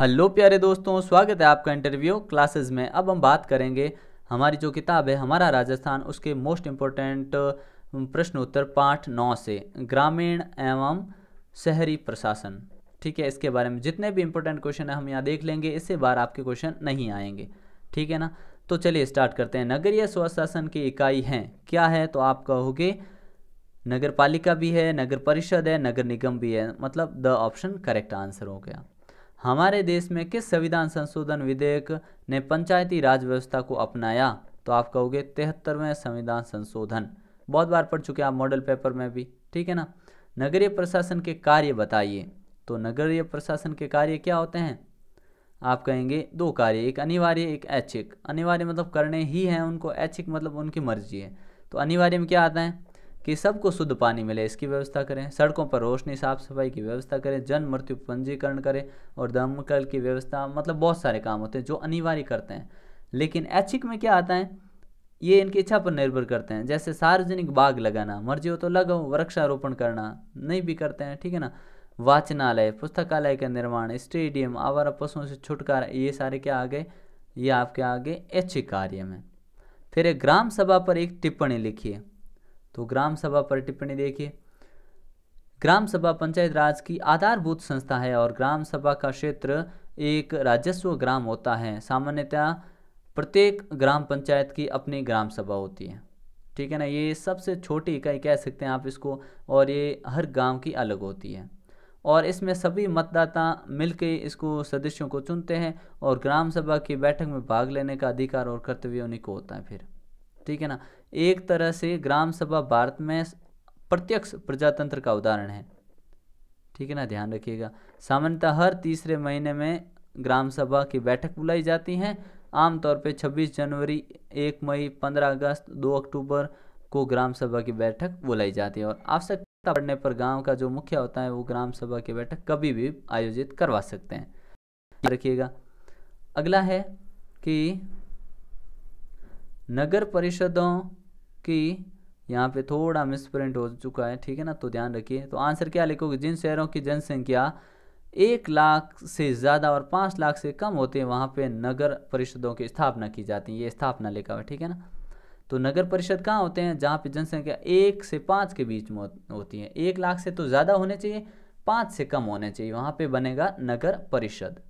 hello प्यारे दोस्तों स्वागत है आपका इंटरव्यू क्लासेस में अब हम बात करेंगे हमारी जो किताब है हमारा राजस्थान उसके मोस्ट इम्पोर्टेंट प्रश्न उत्तर पाठ नौ से ग्रामीण एवं शहरी प्रशासन ठीक है इसके बारे में जितने भी इम्पोर्टेंट क्वेश्चन है हम यहाँ देख लेंगे इससे बार आपके क्वेश्चन नहीं आएंगे ठीक है ना तो चलिए स्टार्ट करते हैं नगरीय स्वशासन की इकाई हैं क्या है तो आप कहोगे नगर पालिका भी है नगर परिषद है नगर निगम भी है मतलब द ऑप्शन करेक्ट आंसर हो गया हमारे देश में किस संविधान संशोधन विधेयक ने पंचायती राज व्यवस्था को अपनाया तो आप कहोगे तिहत्तरवें संविधान संशोधन बहुत बार पढ़ चुके आप मॉडल पेपर में भी ठीक है ना नगरीय प्रशासन के कार्य बताइए तो नगरीय प्रशासन के कार्य क्या होते हैं आप कहेंगे दो कार्य एक अनिवार्य एक ऐच्छिक अनिवार्य मतलब करने ही हैं उनको ऐच्छिक मतलब उनकी मर्जी है तो अनिवार्य में क्या आता है कि सबको शुद्ध पानी मिले इसकी व्यवस्था करें सड़कों पर रोशनी साफ सफाई की व्यवस्था करें जन मृत्यु पंजीकरण करें और दमकल की व्यवस्था मतलब बहुत सारे काम होते हैं जो अनिवार्य करते हैं लेकिन ऐच्छिक में क्या आता है ये इनकी इच्छा पर निर्भर करते हैं जैसे सार्वजनिक बाग लगाना मर्जी हो तो लगाओ वृक्षारोपण करना नहीं भी करते हैं ठीक है ना वाचनालय पुस्तकालय का निर्माण स्टेडियम आवारा पशुओं से छुटकारा ये सारे क्या आ गए ये आपके आगे ऐच्छिक कार्य में फिर ग्राम सभा पर एक टिप्पणी लिखिए तो ग्राम सभा पर टिप्पणी देखिए ग्राम सभा पंचायत राज की आधारभूत संस्था है और ग्राम सभा का क्षेत्र एक राजस्व ग्राम होता है सामान्यतः प्रत्येक ग्राम पंचायत की अपनी ग्राम सभा होती है ठीक है ना ये सबसे छोटी इकाई कह सकते हैं आप इसको और ये हर गांव की अलग होती है और इसमें सभी मतदाता मिलकर इसको सदस्यों को चुनते हैं और ग्राम सभा की बैठक में भाग लेने का अधिकार और कर्तव्य उन्हीं को होता है फिर ठीक है ना एक तरह से ग्राम सभा भारत में प्रत्यक्ष प्रजातंत्र का उदाहरण है ठीक है ना ध्यान रखिएगा सामान्यतः हर तीसरे महीने में ग्राम सभा की बैठक बुलाई जाती है आमतौर पर 26 जनवरी 1 मई 15 अगस्त 2 अक्टूबर को ग्राम सभा की बैठक बुलाई जाती है और आवश्यकता पड़ने पर गांव का जो मुखिया होता है वो ग्राम सभा की बैठक कभी भी आयोजित करवा सकते हैं रखिएगा अगला है कि नगर परिषदों की यहाँ पे थोड़ा मिसप्रिंट हो चुका है ठीक है ना तो ध्यान रखिए तो आंसर क्या लिखोगे जिन शहरों की जनसंख्या एक लाख से ज़्यादा और पाँच लाख से कम होते हैं वहाँ पे नगर परिषदों की स्थापना की जाती है ये स्थापना लिखा हुआ ठीक है ना तो नगर परिषद कहाँ होते हैं जहाँ पे जनसंख्या एक से पाँच के बीच में होती है एक लाख से तो ज़्यादा होने चाहिए पाँच से कम होने चाहिए वहाँ पर बनेगा नगर परिषद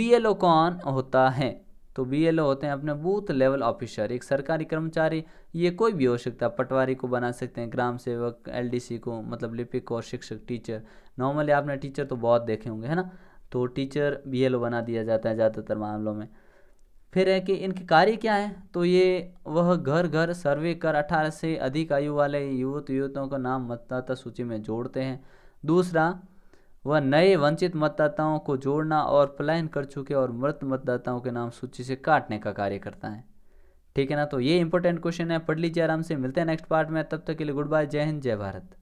बी कौन होता है तो ओ होते हैं अपने बूथ लेवल ऑफिसर एक सरकारी कर्मचारी ये कोई भी हो सकता है पटवारी को बना सकते हैं ग्राम सेवक सी को मतलब लिपिक और शिक्षक टीचर नॉर्मली आपने टीचर तो बहुत देखे होंगे है ना तो टीचर ओ बना दिया जाता है ज़्यादातर मामलों में फिर है कि इनके कार्य क्या है तो ये वह घर घर सर्वे कर अठारह से अधिक आयु वाले युवत युवतियों का नाम मतदाता सूची में जोड़ते हैं दूसरा वह नए वंचित मतदाताओं को जोड़ना और पलायन कर चुके और मृत मतदाताओं के नाम सूची से काटने का कार्य करता है ठीक है ना तो ये इंपॉर्टेंट क्वेश्चन है पढ़ लीजिए आराम से मिलते हैं नेक्स्ट पार्ट में तब तक के लिए गुड बाय जय हिंद जय भारत